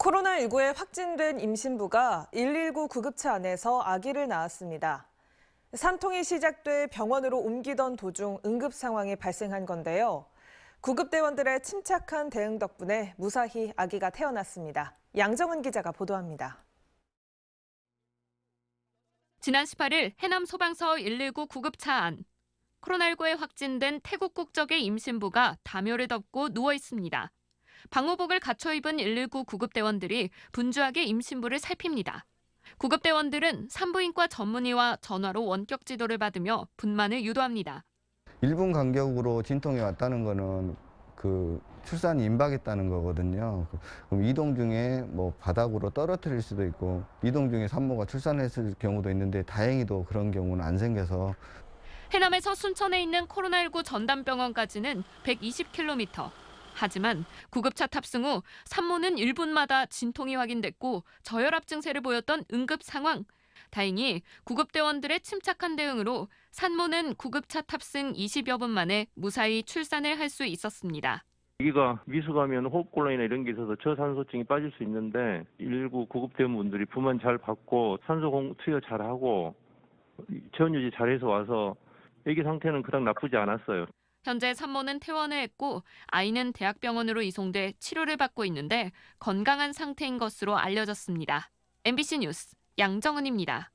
코로나19에 확진된 임신부가 119 구급차 안에서 아기를 낳았습니다. 산통이 시작돼 병원으로 옮기던 도중 응급 상황이 발생한 건데요. 구급대원들의 침착한 대응 덕분에 무사히 아기가 태어났습니다. 양정은 기자가 보도합니다. 지난 18일 해남 소방서 119 구급차 안 코로나19에 확진된 태국 국적의 임신부가 담요를 덮고 누워 있습니다. 방호복을 갖춰 입은 119 구급대원들이 분주하게 임신부를 살핍니다. 구급대원들은 산부인과 전문의와 전화로 원격 지도를 받으며 분만을 유도합니다. 1분 간격으로 진통이 왔다는 거는 그 출산이 임박했다는 거거든요. 그럼 이동 중에 뭐 바닥으로 떨어뜨릴 수도 있고 이동 중에 산모가 출산했을 경우도 있는데 다행히도 그런 경우는 안 생겨서 해남에서 순천에 있는 코로나19 전담병원까지는 120km, 하지만 구급차 탑승 후 산모는 1분마다 진통이 확인됐고 저혈압 증세를 보였던 응급 상황. 다행히 구급대원들의 침착한 대응으로 산모는 구급차 탑승 20여 분 만에 무사히 출산을 할 수 있었습니다. 아기가 미숙하면 호흡곤란이나 이런 게 있어서 저산소증이 빠질 수 있는데 1 1 구급대원분들이 부만 잘 받고 산소 공 투여 잘하고 체온 유지 잘해서 와서 아기 상태는 그닥 나쁘지 않았어요. 현재 산모는 퇴원을 했고 아이는 대학병원으로 이송돼 치료를 받고 있는데 건강한 상태인 것으로 알려졌습니다. MBC 뉴스 양정은입니다.